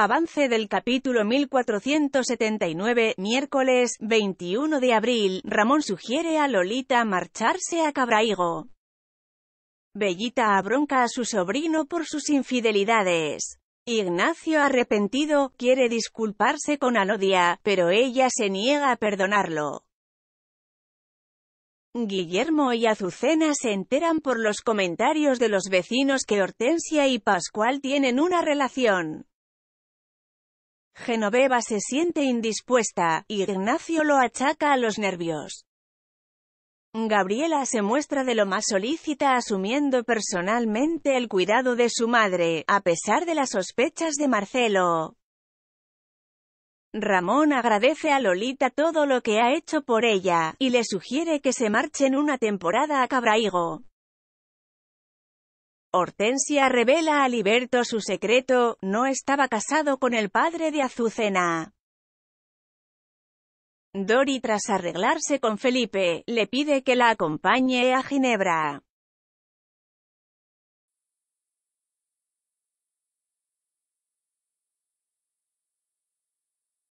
Avance del capítulo 1479, miércoles 21 de abril, Ramón sugiere a Lolita marcharse a Cabraigo. Bellita abronca a su sobrino por sus infidelidades. Ignacio arrepentido, quiere disculparse con Alodia, pero ella se niega a perdonarlo. Guillermo y Azucena se enteran por los comentarios de los vecinos que Hortensia y Pascual tienen una relación. Genoveva se siente indispuesta, y Ignacio lo achaca a los nervios. Gabriela se muestra de lo más solícita asumiendo personalmente el cuidado de su madre, a pesar de las sospechas de Marcelo. Ramón agradece a Lolita todo lo que ha hecho por ella, y le sugiere que se marchen una temporada a Cabraigo. Hortensia revela a Liberto su secreto, no estaba casado con el padre de Azucena. Dori tras arreglarse con Felipe, le pide que la acompañe a Ginebra.